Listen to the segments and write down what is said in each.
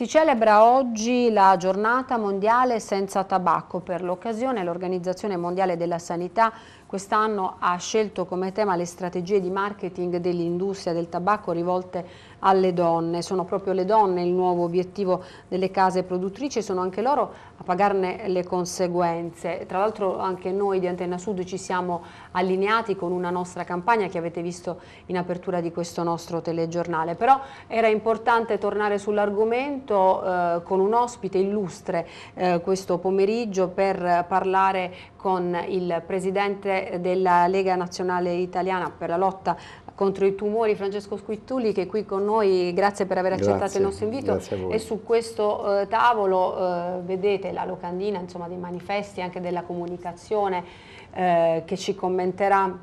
Si celebra oggi la giornata mondiale senza tabacco. Per l'occasione l'Organizzazione Mondiale della Sanità quest'anno ha scelto come tema le strategie di marketing dell'industria del tabacco rivolte alle donne. Sono proprio le donne il nuovo obiettivo delle case produttrici e sono anche loro a pagarne le conseguenze. Tra l'altro anche noi di Antenna Sud ci siamo allineati con una nostra campagna che avete visto in apertura di questo nostro telegiornale. Però era importante tornare sull'argomento eh, con un ospite illustre eh, questo pomeriggio per parlare con il presidente della Lega Nazionale Italiana per la lotta contro i tumori Francesco Squittulli che è qui con noi, grazie per aver accettato grazie, il nostro invito e su questo eh, tavolo eh, vedete la locandina insomma, dei manifesti anche della comunicazione eh, che ci commenterà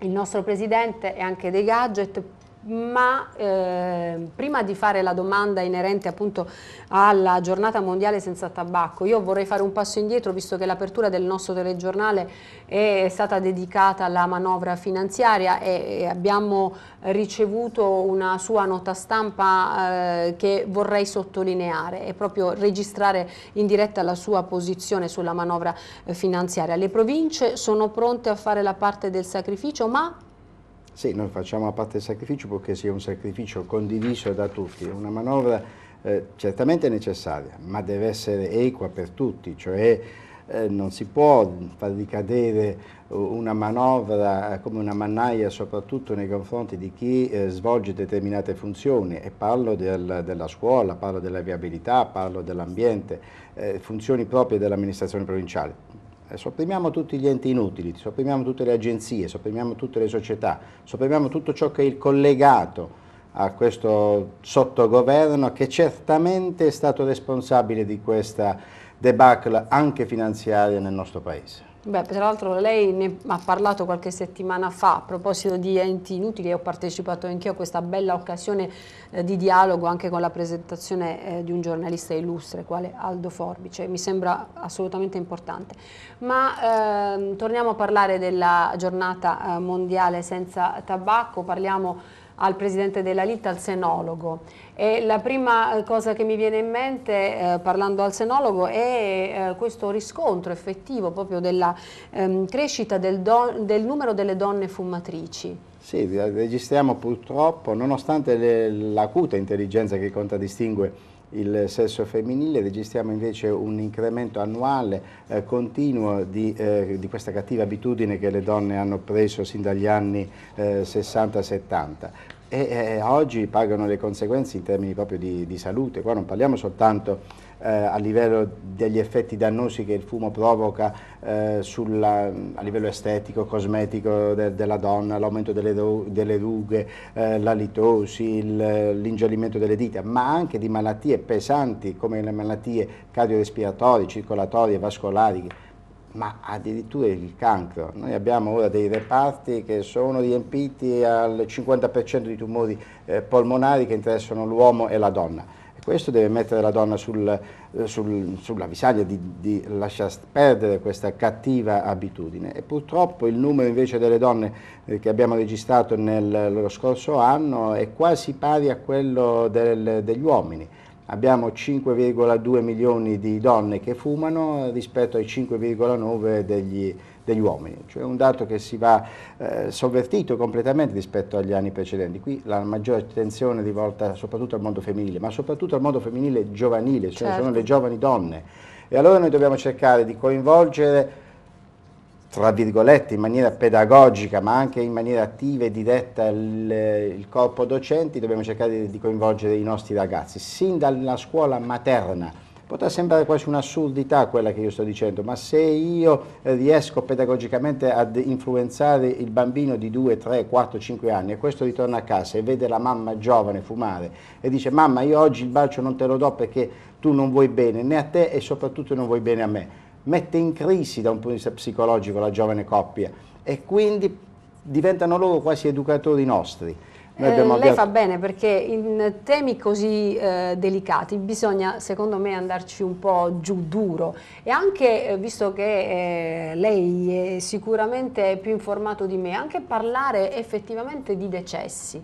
il nostro presidente e anche dei gadget ma eh, prima di fare la domanda inerente appunto alla giornata mondiale senza tabacco, io vorrei fare un passo indietro visto che l'apertura del nostro telegiornale è stata dedicata alla manovra finanziaria e, e abbiamo ricevuto una sua nota stampa eh, che vorrei sottolineare e proprio registrare in diretta la sua posizione sulla manovra eh, finanziaria. Le province sono pronte a fare la parte del sacrificio ma sì, noi facciamo a parte il sacrificio perché sia un sacrificio condiviso da tutti, è una manovra eh, certamente necessaria, ma deve essere equa per tutti, cioè eh, non si può far ricadere una manovra eh, come una mannaia soprattutto nei confronti di chi eh, svolge determinate funzioni e parlo del, della scuola, parlo della viabilità, parlo dell'ambiente, funzioni proprie dell'amministrazione provinciale sopprimiamo tutti gli enti inutili, sopprimiamo tutte le agenzie, sopprimiamo tutte le società, sopprimiamo tutto ciò che è il collegato a questo sottogoverno che certamente è stato responsabile di questa debacle anche finanziaria nel nostro Paese. Beh, tra l'altro lei ne ha parlato qualche settimana fa a proposito di enti inutili e ho partecipato anch'io a questa bella occasione eh, di dialogo anche con la presentazione eh, di un giornalista illustre, quale Aldo Forbice, mi sembra assolutamente importante. Ma eh, torniamo a parlare della giornata eh, mondiale senza tabacco, parliamo al presidente della LIT, al senologo. E la prima eh, cosa che mi viene in mente eh, parlando al senologo è eh, questo riscontro effettivo proprio della ehm, crescita del, del, numero delle donne fumatrici. Sì, registriamo purtroppo, nonostante l'acuta intelligenza che contraddistingue il sesso femminile, registriamo invece un incremento annuale eh, continuo di, eh, di, questa cattiva abitudine che le donne hanno preso sin dagli anni eh, 60-70 e eh, oggi pagano le conseguenze in termini proprio di, di salute, qua non parliamo soltanto eh, a livello degli effetti dannosi che il fumo provoca eh, sulla, a livello estetico, cosmetico de, della donna, l'aumento delle, delle, rughe, eh, la litosi, l'ingiolimento delle dita, ma anche di malattie pesanti come le malattie cardiorespiratorie, circolatorie, vascolari, ma addirittura il cancro. Noi abbiamo ora dei reparti che sono riempiti al 50% di tumori eh, polmonari che interessano l'uomo e la donna. E questo deve mettere la donna sul, eh, sul, sulla visaglia di, di lasciar perdere questa cattiva abitudine. E purtroppo il numero invece delle donne eh, che abbiamo registrato nello scorso anno è quasi pari a quello del, degli uomini abbiamo 5,2 milioni di donne che fumano rispetto ai 5,9 degli, degli uomini, cioè un dato che si va eh, sovvertito completamente rispetto agli anni precedenti. Qui la maggiore attenzione è rivolta soprattutto al mondo femminile, ma soprattutto al mondo femminile giovanile, cioè certo. sono le giovani donne. E allora noi dobbiamo cercare di coinvolgere tra virgolette, in maniera pedagogica, ma anche in maniera attiva e diretta il, il corpo docenti, dobbiamo cercare di, di coinvolgere i nostri ragazzi, sin dalla scuola materna, Potrà sembrare quasi un'assurdità quella che io sto dicendo, ma se io eh, riesco pedagogicamente ad influenzare il bambino di 2, 3, 4, 5 anni e questo ritorna a casa e vede la mamma giovane fumare e dice mamma io oggi il bacio non te lo do perché tu non vuoi bene né a te e soprattutto non vuoi bene a me, mette in crisi da un punto di vista psicologico la giovane coppia e quindi diventano loro quasi educatori nostri eh, lei fa bene perché in temi così eh, delicati bisogna secondo me andarci un po' giù duro e anche eh, visto che eh, lei è sicuramente più informato di me anche parlare effettivamente di decessi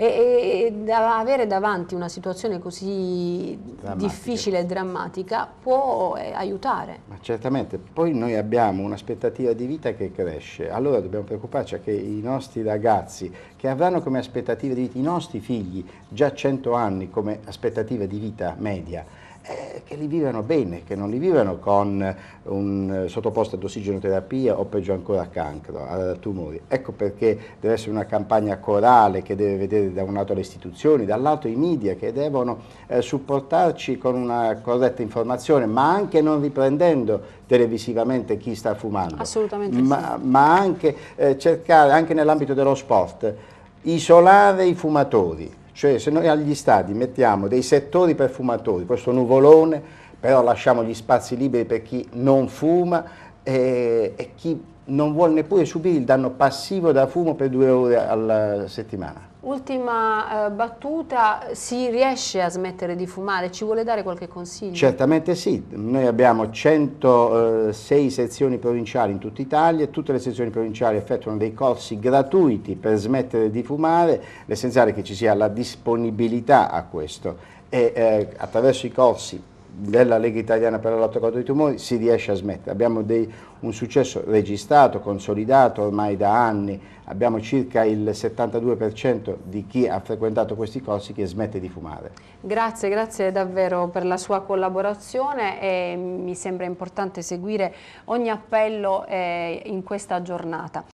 e, e da avere davanti una situazione così drammatica. difficile e drammatica può eh, aiutare. Ma certamente, poi noi abbiamo un'aspettativa di vita che cresce, allora dobbiamo preoccuparci che i nostri ragazzi che avranno come aspettativa di vita i nostri figli già 100 anni come aspettativa di vita media, eh, che li vivano bene, che non li vivano con un sottoposto ad ossigenoterapia o peggio ancora a cancro, a, tumori. Ecco perché deve essere una campagna corale che deve vedere da un lato le istituzioni, dall'altro i media che devono eh, supportarci con una corretta informazione, ma anche non riprendendo televisivamente chi sta fumando. Assolutamente ma, sì. ma anche eh, cercare, anche nell'ambito dello sport, isolare i fumatori cioè se noi agli stati mettiamo dei settori per fumatori, questo nuvolone, però lasciamo gli spazi liberi per chi non fuma eh, e chi non vuole neppure subire il danno passivo da fumo per due ore alla settimana. Ultima eh, battuta, si riesce a smettere di fumare? Ci vuole dare qualche consiglio? Certamente sì, noi abbiamo 106 eh, sezioni provinciali in tutta Italia, tutte le sezioni provinciali effettuano dei corsi gratuiti per smettere di fumare, l'essenziale è che ci sia la disponibilità a questo e eh, attraverso i corsi della Lega Italiana per la lotta contro i tumori si riesce a smettere. Abbiamo dei, un successo registrato, consolidato ormai da anni, abbiamo circa il 72% di chi ha frequentato questi corsi che smette di fumare. Grazie, grazie davvero per la sua collaborazione e mi sembra importante seguire ogni appello eh, in questa giornata.